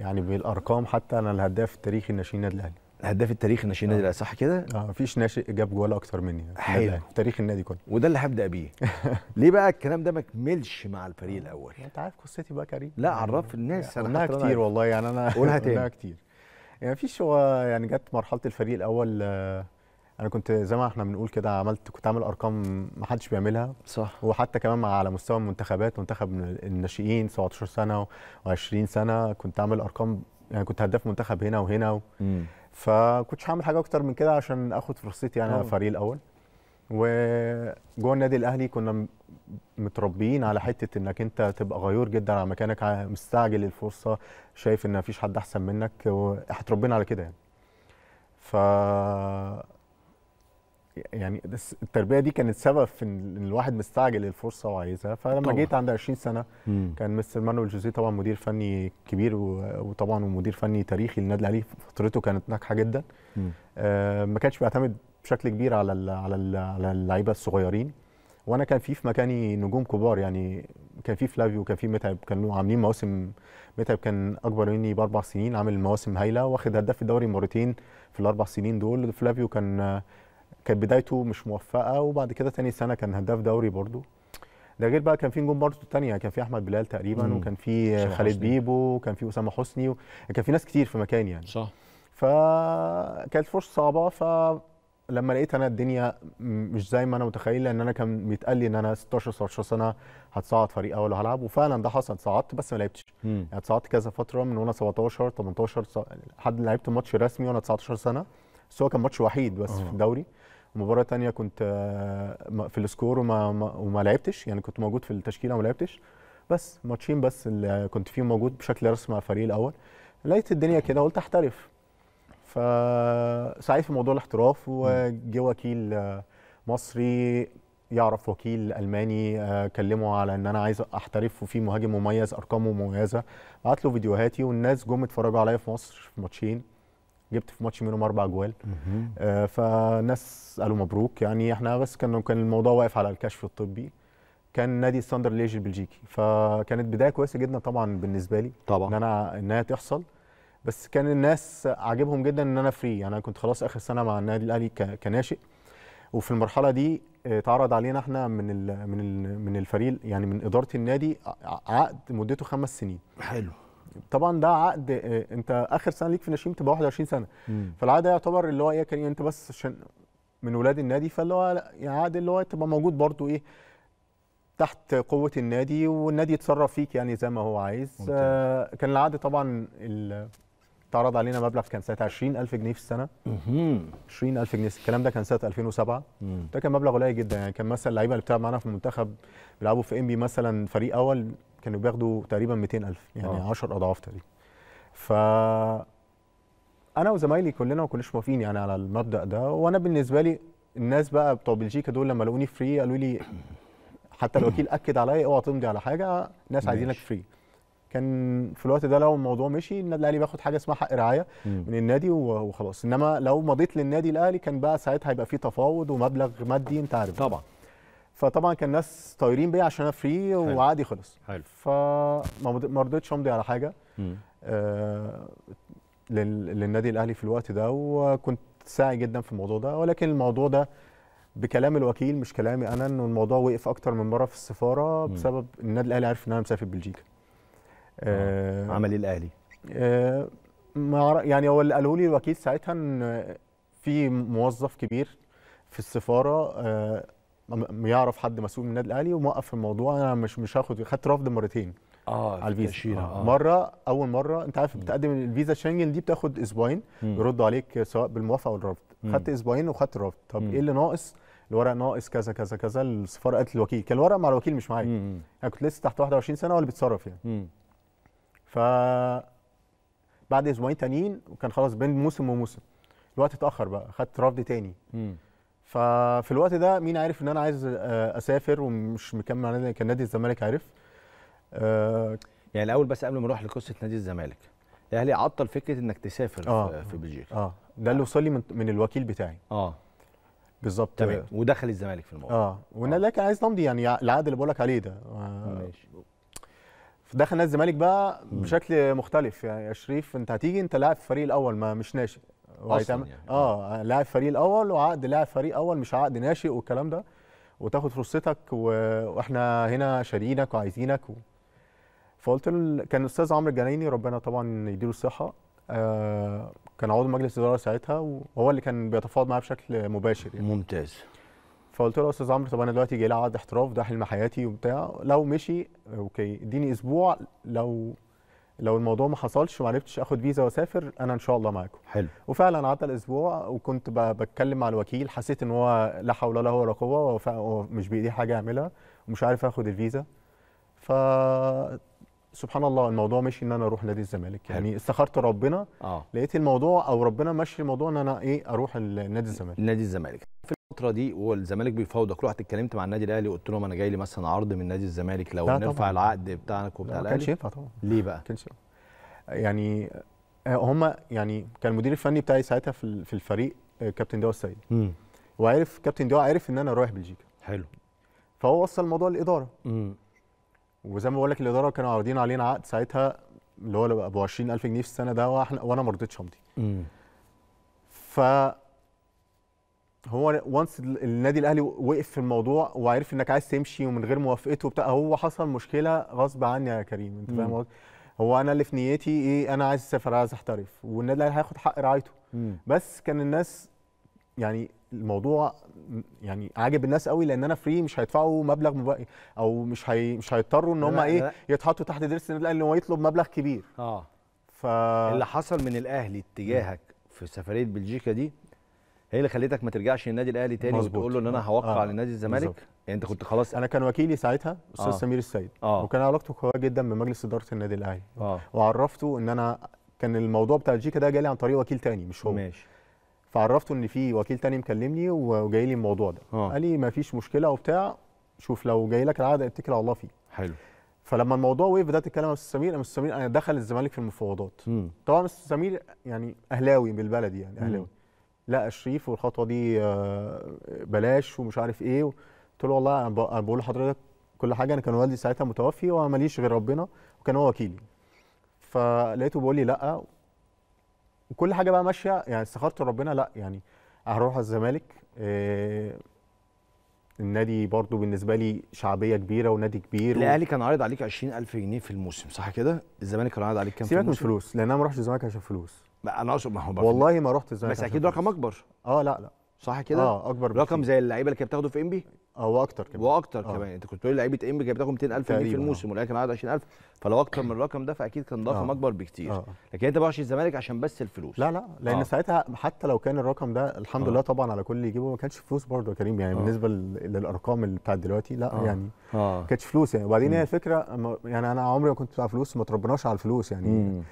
يعني بالارقام حتى انا الهداف التاريخي الناشئين النادي الاهلي الهداف التاريخي الناشئين النادي الاهلي صح كده؟ اه مفيش ناشئ جاب جوال اكتر مني يعني حلو في تاريخ النادي كله وده اللي هبدا بيه ليه بقى الكلام ده ما كملش مع الفريق الاول؟ انت عارف قصتي بقى كريم لا عرف الناس انا قلناها كتير والله يعني انا قولها تاني قلناها كتير يعني مفيش هو يعني جت مرحله الفريق الاول آه انا كنت زي ما احنا بنقول كده عملت كنت عامل ارقام ما حدش بيعملها صح وحتى كمان على مستوى المنتخبات منتخب الناشئين 17 سنه و20 سنه كنت عامل ارقام يعني كنت هداف منتخب هنا وهنا و... فكنتش هعمل حاجه اكتر من كده عشان اخد فرصتي يعني انا آه. فريق الاول وجوه النادي الاهلي كنا متربيين على حته انك انت تبقى غيور جدا على مكانك مستعجل الفرصه شايف ان مفيش حد احسن منك واحنا اتربينا على كده يعني ف يعني التربيه دي كانت سبب في ان الواحد مستعجل الفرصه وعايزها فلما طبعا. جيت عند 20 سنه مم. كان مستر مانويل جوزيه طبعا مدير فني كبير وطبعا ومدير فني تاريخي للنادي الاهلي فترته كانت ناجحه جدا آه ما كانش بيعتمد بشكل كبير على الـ على الـ على اللعيبه الصغيرين وانا كان في في مكاني نجوم كبار يعني كان في فلافيو وكان في متعب كانوا عاملين مواسم متعب كان اكبر مني باربع سنين عامل مواسم هايله واخد هداف الدوري مرتين في الاربع سنين دول فلافيو كان كانت بدايته مش موفقه وبعد كده تاني سنه كان هداف دوري برضو ده غير بقى كان في نجوم برضه تانية كان في احمد بلال تقريبا مم. وكان في خالد بيبو وكان في اسامه حسني وكان في ناس كتير في مكان يعني صح فكانت فرصه صعبه فلما لقيت انا الدنيا مش زي ما انا متخيل لان انا كان بيتقال لي ان انا 16 17 سنه هتصعد فريق اول وهلعب وفعلا ده حصل صعدت بس ما لعبتش يعني اتصعدت كذا فتره من وانا 17 18 لحد لعبت ماتش رسمي وانا 19 سنه بس هو كان ماتش وحيد بس أوه. في آه. الدوري ومباراه تانية كنت آه، في السكور وما وما لعبتش يعني كنت موجود في التشكيله وما لعبتش بس ماتشين بس اللي كنت فيهم موجود بشكل رسمي مع الفريق الاول لقيت الدنيا كده قلت احترف فسعيت في موضوع الاحتراف وجه وكيل آه، مصري يعرف وكيل الماني كلمه على ان انا عايز احترف وفي مهاجم مميز ارقامه مميزه بعت له فيديوهاتي والناس جم اتفرجوا عليا في مصر في ماتشين جبت في ماتش منهم اربع جوال آه فالناس قالوا مبروك يعني احنا بس كان كان الموضوع واقف على الكشف الطبي كان نادي ستاندر ليج البلجيكي فكانت بدايه كويسه جدا طبعا بالنسبه لي طبعا ان انا ان هي تحصل بس كان الناس عاجبهم جدا ان انا فري يعني انا كنت خلاص اخر سنه مع النادي الاهلي كناشئ وفي المرحله دي اتعرض آه، علينا احنا من من من الفريق يعني من اداره النادي عقد مدته خمس سنين حلو طبعا ده عقد آه، انت اخر سنه ليك في ناشئين بتبقى 21 سنه فالعقد فالعقد يعتبر اللي هو ايه كريم انت بس عشان من ولاد النادي فاللي هو يعني عقد اللي هو تبقى موجود برضو ايه تحت قوه النادي والنادي يتصرف فيك يعني زي ما هو عايز آه كان العقد طبعا اتعرض علينا مبلغ كان ساعتها 20000 جنيه في السنه 20000 جنيه الكلام ده كان سنه 2007 ده كان مبلغ قليل جدا يعني كان مثلا اللعيبه اللي بتلعب معانا في المنتخب بيلعبوا في انبي مثلا فريق اول كانوا بياخدوا تقريبا 200000 يعني أوه. 10 اضعاف تقريبا ف انا وزمايلي كلنا ما كناش موافقين يعني على المبدا ده وانا بالنسبه لي الناس بقى بتوع بلجيكا دول لما لقوني فري قالوا لي حتى الوكيل اكد عليا اوعى تمضي على حاجه الناس عايزينك فري كان في الوقت ده لو الموضوع مشي النادي الاهلي باخد حاجه اسمها حق رعايه مم. من النادي وخلاص انما لو مضيت للنادي الاهلي كان بقى ساعتها هيبقى في تفاوض ومبلغ مادي انت عارف طبعا فطبعا كان ناس طايرين بيا عشان انا فري وعادي خلص حلو فما رضيتش امضي على حاجه آه، للنادي الاهلي في الوقت ده وكنت ساعي جدا في الموضوع ده ولكن الموضوع ده بكلام الوكيل مش كلامي انا انه الموضوع وقف اكتر من مره في السفاره بسبب النادي الاهلي عارف ان انا مسافر بلجيكا آه, آه، عمل ايه الاهلي؟ آه يعني هو اللي قاله لي الوكيل ساعتها ان في موظف كبير في السفاره آه يعرف حد مسؤول من النادي الاهلي وموقف في الموضوع انا مش مش هاخد خدت رفض مرتين اه على الفيزا آه. مره اول مره انت عارف بتقدم الفيزا شنجن دي بتاخد اسبوعين يردوا عليك سواء بالموافقه او الرفض خدت اسبوعين وخدت الرفض طب مم. ايه اللي ناقص الورق ناقص كذا كذا كذا السفاره قالت للوكيل كان الورق مع الوكيل مش معايا انا يعني كنت لسه تحت 21 سنه ولا بتصرف يعني ف بعد اسبوعين تانيين وكان خلاص بين موسم وموسم الوقت اتاخر بقى خدت رفض تاني مم. ففي الوقت ده مين عارف ان انا عايز آه، اسافر ومش مكمل على كان نادي الزمالك عارف أه يعني الاول بس قبل ما اروح لقصه نادي الزمالك الاهلي عطل فكره انك تسافر آه في بلجيكا اه ده اللي وصل لي من, من الوكيل بتاعي اه بالظبط تمام ودخل الزمالك في الموضوع اه وانا آه. كان عايز نمضي يعني العقد اللي بقول لك عليه ده آه ماشي دخل نادي الزمالك بقى بشكل مختلف يعني يا شريف انت هتيجي انت لاعب في الفريق الاول ما مش ناشئ وهيتعمل يعني. اه لاعب فريق الاول وعقد لاعب فريق اول مش عقد ناشئ والكلام ده وتاخد فرصتك واحنا هنا شاريينك وعايزينك و... فقلت ال... كان الاستاذ عمرو الجنايني ربنا طبعا يديله الصحه آه كان عضو مجلس اداره ساعتها وهو اللي كان بيتفاوض معايا بشكل مباشر يعني. ممتاز فقلت له يا استاذ عمرو طب انا دلوقتي جاي لي عقد احتراف ده حلم حياتي وبتاع لو مشي اوكي اديني اسبوع لو لو الموضوع ما حصلش وما عرفتش اخد فيزا واسافر انا ان شاء الله معاكم حلو وفعلا عدى الاسبوع وكنت بتكلم مع الوكيل حسيت ان هو لا حول ولا قوه ولا قوه ومش بايديه حاجه اعملها ومش عارف اخد الفيزا ف سبحان الله الموضوع مشي ان انا اروح نادي الزمالك يعني استخرت ربنا آه. لقيت الموضوع او ربنا مشي الموضوع ان انا ايه اروح نادي الزمالك نادي الزمالك الفتره دي والزمالك بيفاوضك رحت اتكلمت مع النادي الاهلي وقلت لهم انا جاي لي مثلا عرض من نادي الزمالك لو نرفع طبعًا. العقد بتاعك وبتاع الاهلي ما كانش ينفع طبعا ليه بقى؟ ما كانش يعني هم يعني كان المدير الفني بتاعي ساعتها في الفريق آه، كابتن ضياء السيد وعرف كابتن ضياء عرف ان انا رايح بلجيكا حلو فهو وصل الموضوع للاداره امم وزي ما بقول لك الاداره كانوا عارضين علينا عقد ساعتها اللي هو ابو 20000 جنيه في السنه ده وانا ما رضيتش امضي فا هو وانس النادي الاهلي وقف في الموضوع وعرف انك عايز تمشي ومن غير موافقته وبتاع هو حصل مشكله غصب عني يا كريم انت فاهم قصدي هو انا اللي في نيتي ايه انا عايز اسافر عايز احترف والنادي الاهلي هياخد حق رعايته بس كان الناس يعني الموضوع يعني عاجب الناس قوي لان انا فري مش هيدفعوا مبلغ مبقى او مش هي مش هيضطروا ان هم ايه يتحطوا تحت درس النادي الاهلي هو يطلب مبلغ كبير اه ف اللي حصل من الاهلي اتجاهك في سفريه بلجيكا دي هي اللي خليتك ما ترجعش للنادي الاهلي تاني مزبوط. وتقول له ان انا آه. هوقع آه. لنادي الزمالك يعني انت كنت خلاص انا كان وكيلي ساعتها استاذ آه. سمير السيد آه. وكان علاقته قويه جدا بمجلس اداره النادي الاهلي آه. وعرفته ان انا كان الموضوع بتاع الجيكا ده جالي عن طريق وكيل تاني مش هو ماشي فعرفته ان في وكيل تاني مكلمني وجاي لي الموضوع ده آه. قال لي ما فيش مشكله وبتاع شوف لو جاي لك العقد اتكل على الله فيه حلو فلما الموضوع وقف بدات اتكلم مع استاذ سمير استاذ سمير دخل الزمالك في المفاوضات طبعا استاذ سمير يعني اهلاوي بالبلدي يعني اهلاوي لا الشريف والخطوه دي آه، بلاش ومش عارف ايه قلت له والله انا بقول لحضرتك كل حاجه انا كان والدي ساعتها متوفي وانا ماليش غير ربنا وكان هو وكيلي فلقيته بيقول لي لا وكل حاجه بقى ماشيه يعني استخرت ربنا لا يعني هروح الزمالك آه، النادي برضو بالنسبه لي شعبيه كبيره ونادي كبير الاهلي و... كان عارض عليك 20000 جنيه في الموسم صح كده الزمالك كان عارض عليك كام سيبك من الفلوس لان انا ما رحتش الزمالك عشان فلوس ما انا اقصد ما هو والله ما رحت الزمالك بس اكيد رقم اكبر اه لا لا صح كده اه اكبر رقم زي اللعيبه اللي كانت بتاخده في انبي اه واكتر كمان واكتر أوه. كمان انت كنت بتقول لعيبه ايمبي كانت بتاخد 200000 جنيه في آه. الموسم ولكن كان عاد 20000 فلو اكتر من الرقم ده فاكيد كان ضخم أوه. اكبر بكتير آه. لكن انت بقى الزمالك عشان بس الفلوس لا لا لان أوه. ساعتها حتى لو كان الرقم ده الحمد أوه. لله آه. طبعا على كل اللي يجيبه ما كانش فلوس برضه يا كريم يعني أوه. بالنسبه للارقام اللي بتاعت دلوقتي لا أوه. يعني ما كانتش فلوس يعني وبعدين هي الفكره يعني انا عمري ما كنت بتاع فلوس ما تربناش على الفلوس يعني مم.